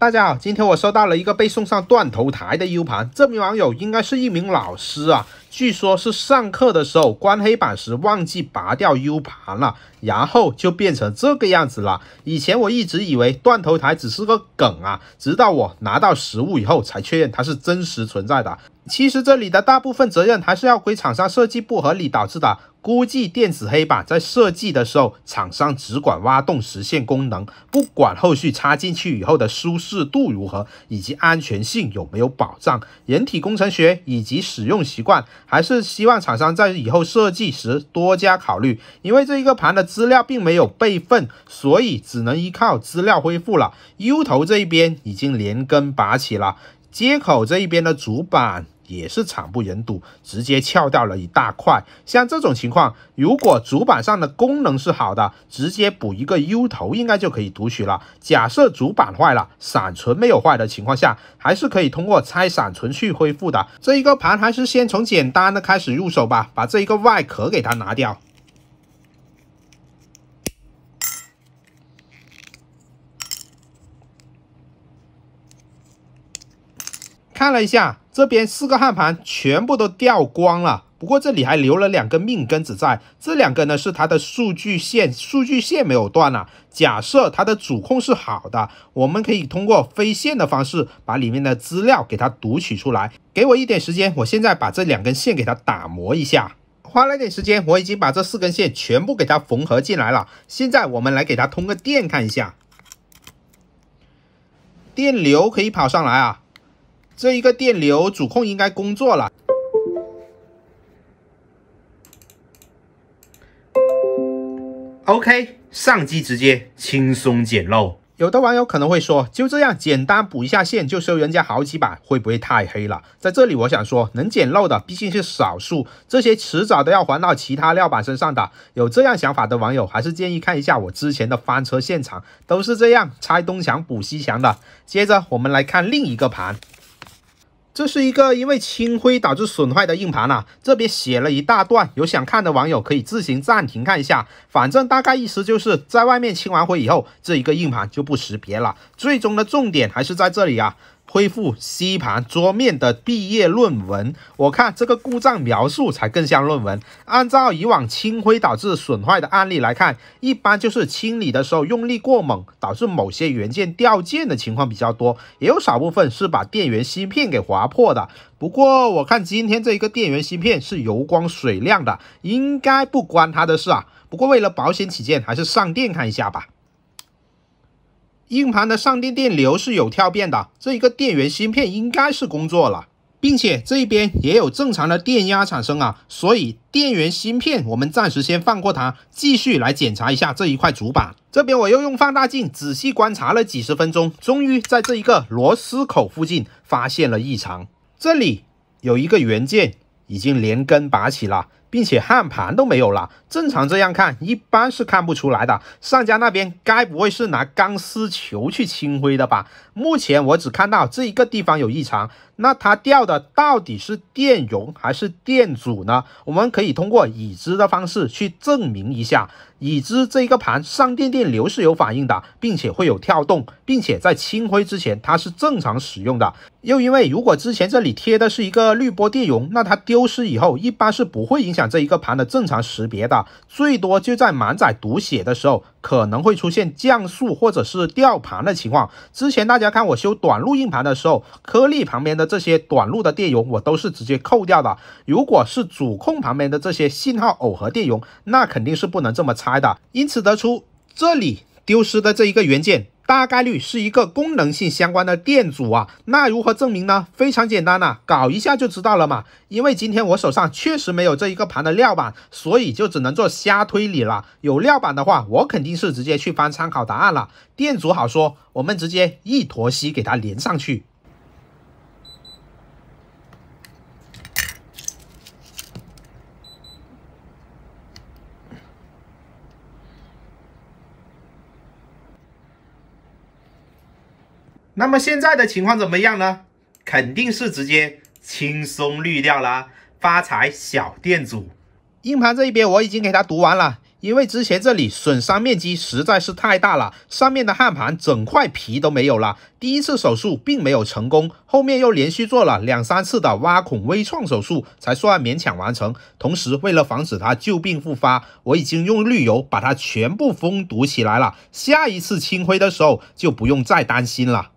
大家好，今天我收到了一个被送上断头台的 U 盘。这名网友应该是一名老师啊，据说是上课的时候关黑板时忘记拔掉 U 盘了，然后就变成这个样子了。以前我一直以为断头台只是个梗啊，直到我拿到实物以后才确认它是真实存在的。其实这里的大部分责任还是要归厂商设计不合理导致的。估计电子黑板在设计的时候，厂商只管挖洞实现功能，不管后续插进去以后的舒适度如何，以及安全性有没有保障，人体工程学以及使用习惯，还是希望厂商在以后设计时多加考虑。因为这一个盘的资料并没有备份，所以只能依靠资料恢复了。U 头这一边已经连根拔起了，接口这一边的主板。也是惨不忍睹，直接撬掉了一大块。像这种情况，如果主板上的功能是好的，直接补一个 U 头应该就可以读取了。假设主板坏了，闪存没有坏的情况下，还是可以通过拆闪存去恢复的。这一个盘还是先从简单的开始入手吧，把这一个外壳给它拿掉。看了一下，这边四个焊盘全部都掉光了。不过这里还留了两个命根子在，这两根呢是它的数据线，数据线没有断了。假设它的主控是好的，我们可以通过飞线的方式把里面的资料给它读取出来。给我一点时间，我现在把这两根线给它打磨一下。花了点时间，我已经把这四根线全部给它缝合进来了。现在我们来给它通个电，看一下，电流可以跑上来啊。这一个电流主控应该工作了。OK，上机直接轻松捡漏。有的网友可能会说，就这样简单补一下线就收人家好几百，会不会太黑了？在这里我想说，能捡漏的毕竟是少数，这些迟早都要还到其他料板身上的。有这样想法的网友，还是建议看一下我之前的翻车现场，都是这样拆东墙补西墙的。接着我们来看另一个盘。这是一个因为清灰导致损坏的硬盘啊，这边写了一大段，有想看的网友可以自行暂停看一下，反正大概意思就是在外面清完灰以后，这一个硬盘就不识别了，最终的重点还是在这里啊。恢复 C 盘桌面的毕业论文，我看这个故障描述才更像论文。按照以往清灰导致损坏的案例来看，一般就是清理的时候用力过猛，导致某些元件掉件的情况比较多，也有少部分是把电源芯片给划破的。不过我看今天这一个电源芯片是油光水亮的，应该不关他的事啊。不过为了保险起见，还是上电看一下吧。硬盘的上电电流是有跳变的，这一个电源芯片应该是工作了，并且这一边也有正常的电压产生啊，所以电源芯片我们暂时先放过它，继续来检查一下这一块主板。这边我又用放大镜仔细观察了几十分钟，终于在这一个螺丝口附近发现了异常，这里有一个元件已经连根拔起了。并且焊盘都没有了，正常这样看一般是看不出来的。上家那边该不会是拿钢丝球去清灰的吧？目前我只看到这一个地方有异常，那它掉的到底是电容还是电阻呢？我们可以通过已知的方式去证明一下。已知这一个盘上电电流是有反应的，并且会有跳动，并且在清灰之前它是正常使用的。又因为如果之前这里贴的是一个滤波电容，那它丢失以后一般是不会影。响。讲这一个盘的正常识别的，最多就在满载读写的时候，可能会出现降速或者是掉盘的情况。之前大家看我修短路硬盘的时候，颗粒旁边的这些短路的电容我都是直接扣掉的。如果是主控旁边的这些信号耦合电容，那肯定是不能这么拆的。因此得出这里丢失的这一个元件。大概率是一个功能性相关的电阻啊，那如何证明呢？非常简单呐，搞一下就知道了嘛。因为今天我手上确实没有这一个盘的料板，所以就只能做瞎推理了。有料板的话，我肯定是直接去翻参考答案了。电阻好说，我们直接一坨锡给它连上去。那么现在的情况怎么样呢？肯定是直接轻松绿掉了，发财小店主。硬盘这一边我已经给他读完了，因为之前这里损伤面积实在是太大了，上面的焊盘整块皮都没有了。第一次手术并没有成功，后面又连续做了两三次的挖孔微创手术才算勉强完成。同时为了防止它旧病复发，我已经用绿油把它全部封堵起来了，下一次清灰的时候就不用再担心了。